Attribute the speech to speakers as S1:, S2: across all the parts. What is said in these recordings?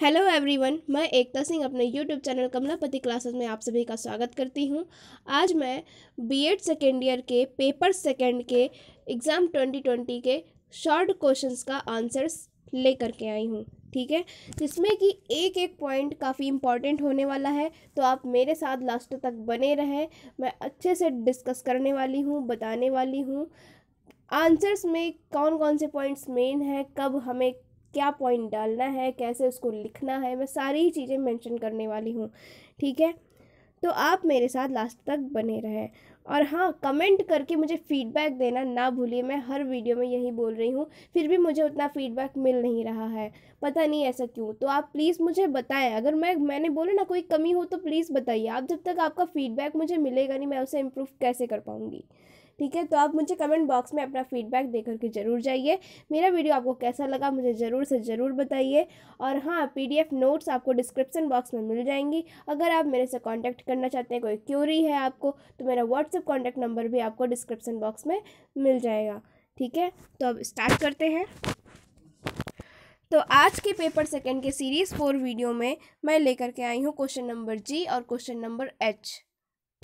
S1: Hello everyone मैं एकता सिंह अपने YouTube channel Kamlapati classes में आप सभी का स्वागत करती हूं आज मैं बीएड सेकेंड ईयर के पेपर सेकेंड के एग्ज़ाम 2020 के शॉर्ट क्वेश्चंस का आंसर्स लेकर के आई हूं ठीक है जिसमें कि एक एक पॉइंट काफ़ी इम्पॉर्टेंट होने वाला है तो आप मेरे साथ लास्ट तक बने रहें मैं अच्छे से डिस्कस करने वाली हूँ बताने वाली हूँ आंसर्स में कौन कौन से पॉइंट्स मेन हैं कब हमें क्या पॉइंट डालना है कैसे उसको लिखना है मैं सारी चीज़ें मेंशन करने वाली हूँ ठीक है तो आप मेरे साथ लास्ट तक बने रहें और हाँ कमेंट करके मुझे फीडबैक देना ना भूलिए मैं हर वीडियो में यही बोल रही हूँ फिर भी मुझे उतना फीडबैक मिल नहीं रहा है पता नहीं ऐसा क्यों तो आप प्लीज़ मुझे बताएं अगर मैं मैंने बोला ना कोई कमी हो तो प्लीज़ बताइए आप जब तक आपका फीडबैक मुझे मिलेगा नहीं मैं उसे इम्प्रूव कैसे कर पाऊँगी ठीक है तो आप मुझे कमेंट बॉक्स में अपना फीडबैक दे करके ज़रूर जाइए मेरा वीडियो आपको कैसा लगा मुझे ज़रूर से ज़रूर बताइए और हाँ पी नोट्स आपको डिस्क्रिप्सन बॉक्स में मिल जाएंगी अगर आप मेरे से कॉन्टैक्ट करना चाहते हैं कोई क्यूरी है आपको तो मेरा व्हाट्सअप कॉन्टैक्ट नंबर भी आपको डिस्क्रिप्सन बॉक्स में मिल जाएगा ठीक है तो अब स्टार्ट करते हैं तो आज के पेपर सेकंड के सीरीज़ फोर वीडियो में मैं लेकर के आई हूँ क्वेश्चन नंबर जी और क्वेश्चन नंबर एच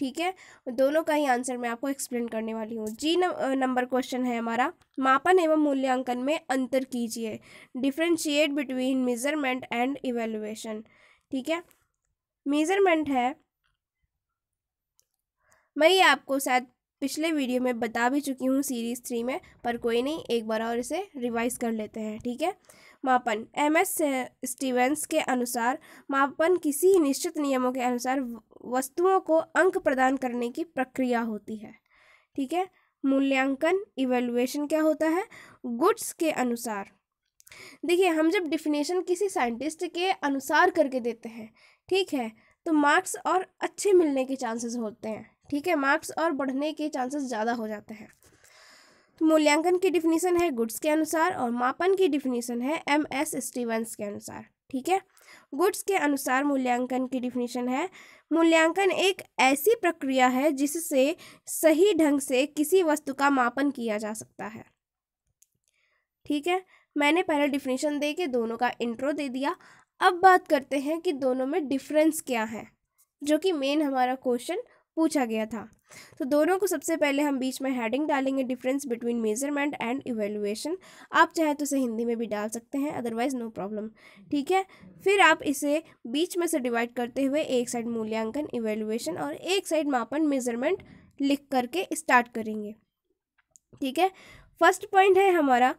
S1: ठीक है दोनों का ही आंसर मैं आपको एक्सप्लेन करने वाली हूँ जी नंबर क्वेश्चन है हमारा मापन एवं मूल्यांकन में अंतर कीजिए differentiate between measurement and evaluation ठीक है मेजरमेंट है मैं ये आपको शायद पिछले वीडियो में बता भी चुकी हूँ सीरीज़ थ्री में पर कोई नहीं एक बार और इसे रिवाइज कर लेते हैं ठीक है मापन एम एस स्टीवेंस के अनुसार मापन किसी निश्चित नियमों के अनुसार वस्तुओं को अंक प्रदान करने की प्रक्रिया होती है ठीक है मूल्यांकन इवेल्युएशन क्या होता है गुड्स के अनुसार देखिए हम जब डिफिनेशन किसी साइंटिस्ट के अनुसार करके देते हैं ठीक है तो मार्क्स और अच्छे मिलने के चांसेस होते हैं ठीक है मार्क्स और बढ़ने के चांसेस ज़्यादा हो जाते हैं तो मूल्यांकन की डिफिनीसन है गुड्स के अनुसार और मापन की डिफिनीसन है एम एस स्टीवंस के अनुसार ठीक है गुड्स के अनुसार मूल्यांकन की डिफिनीशन है मूल्यांकन एक ऐसी प्रक्रिया है जिससे सही ढंग से किसी वस्तु का मापन किया जा सकता है ठीक है मैंने पहले डिफिनीशन दे के दोनों का इंट्रो दे दिया अब बात करते हैं कि दोनों में डिफरेंस क्या है जो कि मेन हमारा क्वेश्चन पूछा गया था तो दोनों को सबसे पहले हम बीच में हेडिंग डालेंगे difference between measurement and evaluation आप चाहे तो इसे हिंदी में भी डाल सकते हैं अदरवाइज नो प्रॉब्लम ठीक है फिर आप इसे बीच में से डिवाइड करते हुए एक साइड मूल्यांकन इवेल्युएशन और एक साइड मापन मेजरमेंट लिख करके स्टार्ट करेंगे ठीक है फर्स्ट पॉइंट है हमारा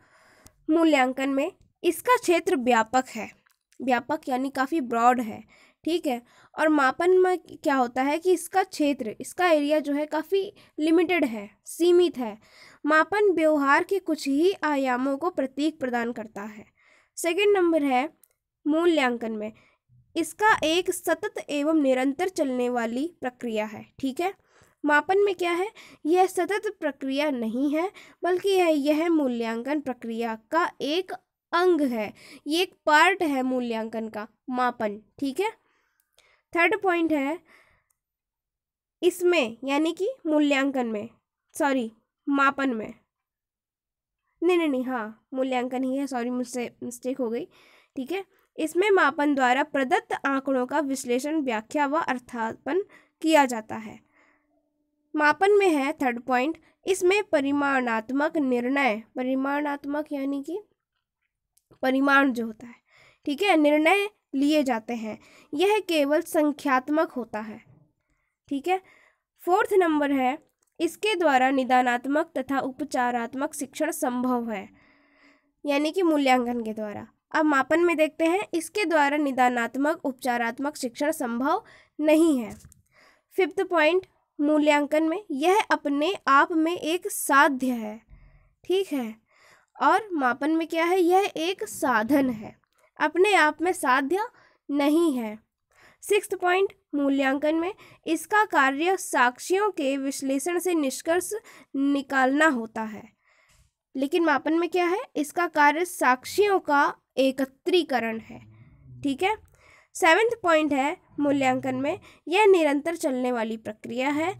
S1: मूल्यांकन में इसका क्षेत्र व्यापक है व्यापक यानी काफ़ी ब्रॉड है ठीक है और मापन में क्या होता है कि इसका क्षेत्र इसका एरिया जो है काफ़ी लिमिटेड है सीमित है मापन व्यवहार के कुछ ही आयामों को प्रतीक प्रदान करता है सेकेंड नंबर है मूल्यांकन में इसका एक सतत एवं निरंतर चलने वाली प्रक्रिया है ठीक है मापन में क्या है यह सतत प्रक्रिया नहीं है बल्कि यह यह मूल्यांकन प्रक्रिया का एक अंग है ये एक पार्ट है मूल्यांकन का मापन ठीक है थर्ड पॉइंट है इसमें यानी कि मूल्यांकन में सॉरी मापन में नहीं नहीं नहीं हाँ मूल्यांकन ही है सॉरी मुझसे मिस्टेक हो गई ठीक है इसमें मापन द्वारा प्रदत्त आंकड़ों का विश्लेषण व्याख्या व अर्थापन किया जाता है मापन में है थर्ड पॉइंट इसमें परिमाणात्मक निर्णय परिमाणात्मक यानी कि परिमाण जो होता है ठीक है निर्णय लिए जाते हैं यह केवल संख्यात्मक होता है ठीक है फोर्थ नंबर है इसके द्वारा निदानात्मक तथा उपचारात्मक शिक्षण संभव है यानी कि मूल्यांकन के द्वारा अब मापन में देखते हैं इसके द्वारा निदानात्मक उपचारात्मक शिक्षण संभव नहीं है फिफ्थ पॉइंट मूल्यांकन में यह अपने आप में एक साध्य है ठीक है और मापन में क्या है यह एक साधन है अपने आप में साध्य नहीं है सिक्स पॉइंट मूल्यांकन में इसका कार्य साक्षियों के विश्लेषण से निष्कर्ष निकालना होता है लेकिन मापन में क्या है इसका कार्य साक्षियों का एकत्रीकरण है ठीक है सेवेंथ पॉइंट है मूल्यांकन में यह निरंतर चलने वाली प्रक्रिया है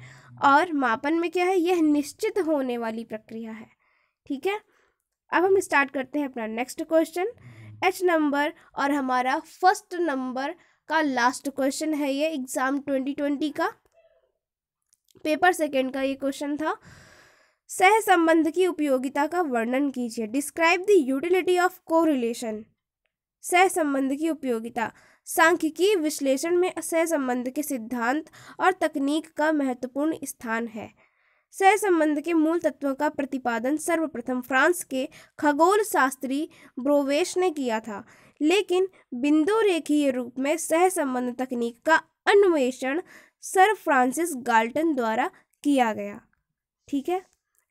S1: और मापन में क्या है यह निश्चित होने वाली प्रक्रिया है ठीक है अब हम स्टार्ट करते हैं अपना नेक्स्ट क्वेश्चन एच नंबर और हमारा फर्स्ट नंबर का लास्ट क्वेश्चन है ये एग्ज़ाम ट्वेंटी ट्वेंटी का पेपर सेकेंड का ये क्वेश्चन था सह संबंध की उपयोगिता का वर्णन कीजिए describe the utility of relation सह संबंध की उपयोगिता सांख्यिकी विश्लेषण में सहसंबंध के सिद्धांत और तकनीक का महत्वपूर्ण स्थान है सहसंबंध के मूल तत्वों का प्रतिपादन सर्वप्रथम फ्रांस के खगोल शास्त्री ब्रोवेश ने किया था लेकिन बिंदु रेखीय रूप में सहसंबंध तकनीक का अन्वेषण सर फ्रांसिस गाल्टन द्वारा किया गया ठीक है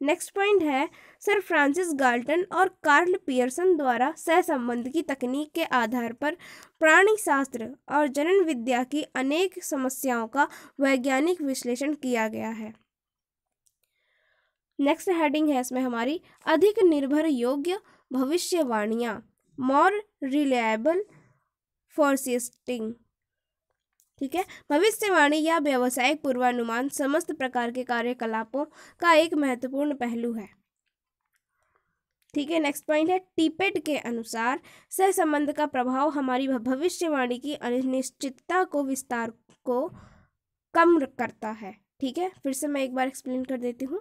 S1: नेक्स्ट पॉइंट है सर फ्रांसिस गाल्टन और कार्ल पियर्सन द्वारा सहसंबंध की तकनीक के आधार पर प्राणी शास्त्र और जनन विद्या की अनेक समस्याओं का वैज्ञानिक विश्लेषण किया गया है नेक्स्ट हेडिंग है इसमें हमारी अधिक निर्भर योग्य भविष्यवाणियाँ मोर रिलायबल फोरसिस्टिंग ठीक है भविष्यवाणी या व्यावसायिक पूर्वानुमान समस्त प्रकार के कार्यकलापों का एक महत्वपूर्ण पहलू है ठीक है नेक्स्ट पॉइंट है टीपेट के अनुसार सहसंबंध का प्रभाव हमारी भविष्यवाणी की अनिश्चितता को विस्तार को कम करता है ठीक है फिर से मैं एक बार एक्सप्लेन कर देती हूँ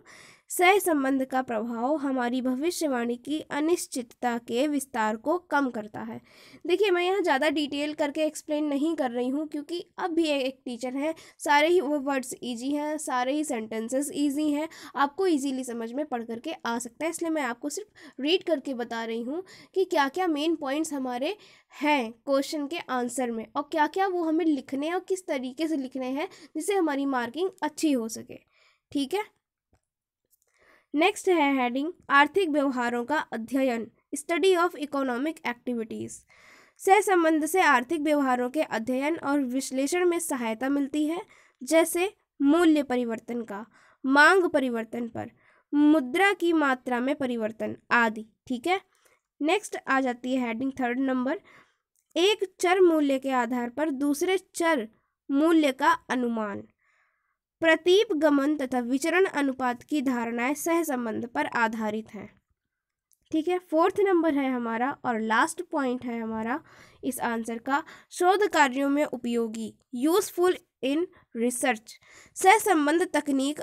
S1: सह संबंध का प्रभाव हमारी भविष्यवाणी की अनिश्चितता के विस्तार को कम करता है देखिए मैं यहाँ ज़्यादा डिटेल करके एक्सप्लेन नहीं कर रही हूँ क्योंकि अब भी एक टीचर हैं सारे ही वो वर्ड्स ईजी हैं सारे ही सेंटेंसेस ईजी हैं आपको ईजीली समझ में पढ़ करके आ सकता है इसलिए मैं आपको सिर्फ रीड करके बता रही हूँ कि क्या क्या मेन पॉइंट्स हमारे हैं क्वेश्चन के आंसर में और क्या क्या वो हमें लिखने और किस तरीके से लिखने हैं जिससे हमारी मार्किंग अच्छी हो सके ठीक है नेक्स्ट है हेडिंग आर्थिक व्यवहारों का अध्ययन स्टडी ऑफ इकोनॉमिक एक्टिविटीज़ संबंध से आर्थिक व्यवहारों के अध्ययन और विश्लेषण में सहायता मिलती है जैसे मूल्य परिवर्तन का मांग परिवर्तन पर मुद्रा की मात्रा में परिवर्तन आदि ठीक है नेक्स्ट आ जाती है हेडिंग थर्ड नंबर एक चर मूल्य के आधार पर दूसरे चर मूल्य का अनुमान प्रतीप गमन तथा विचरण अनुपात की धारणाएं सहसंबंध पर आधारित हैं ठीक है फोर्थ नंबर है हमारा और लास्ट पॉइंट है हमारा इस आंसर का शोध कार्यों में उपयोगी यूजफुल इन रिसर्च सहसंबंध तकनीक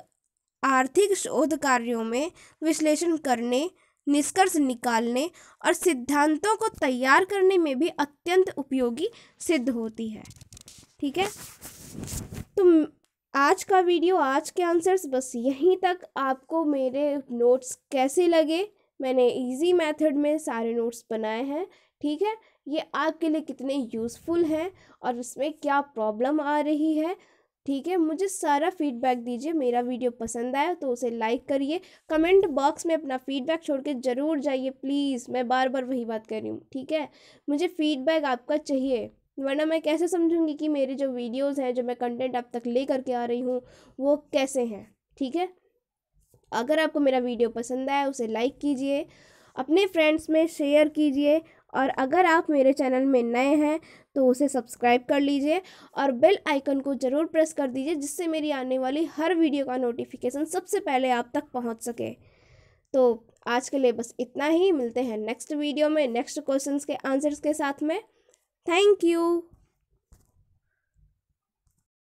S1: आर्थिक शोध कार्यों में विश्लेषण करने निष्कर्ष निकालने और सिद्धांतों को तैयार करने में भी अत्यंत उपयोगी सिद्ध होती है ठीक है तो आज का वीडियो आज के आंसर्स बस यहीं तक आपको मेरे नोट्स कैसे लगे मैंने इजी मेथड में सारे नोट्स बनाए हैं ठीक है ये आपके लिए कितने यूज़फुल हैं और उसमें क्या प्रॉब्लम आ रही है ठीक है मुझे सारा फीडबैक दीजिए मेरा वीडियो पसंद आया तो उसे लाइक करिए कमेंट बॉक्स में अपना फीडबैक छोड़ के ज़रूर जाइए प्लीज़ मैं बार बार वही बात कर रही हूँ ठीक है मुझे फीडबैक आपका चाहिए वरना मैं कैसे समझूंगी कि मेरी जो वीडियोस हैं जो मैं कंटेंट आप तक ले करके आ रही हूँ वो कैसे हैं ठीक है अगर आपको मेरा वीडियो पसंद आया उसे लाइक कीजिए अपने फ्रेंड्स में शेयर कीजिए और अगर आप मेरे चैनल में नए हैं तो उसे सब्सक्राइब कर लीजिए और बेल आइकन को ज़रूर प्रेस कर दीजिए जिससे मेरी आने वाली हर वीडियो का नोटिफिकेशन सबसे पहले आप तक पहुंच सके तो आज के लिए बस इतना ही मिलते हैं नेक्स्ट वीडियो में नेक्स्ट क्वेश्चंस के आंसर्स के साथ में Thank you.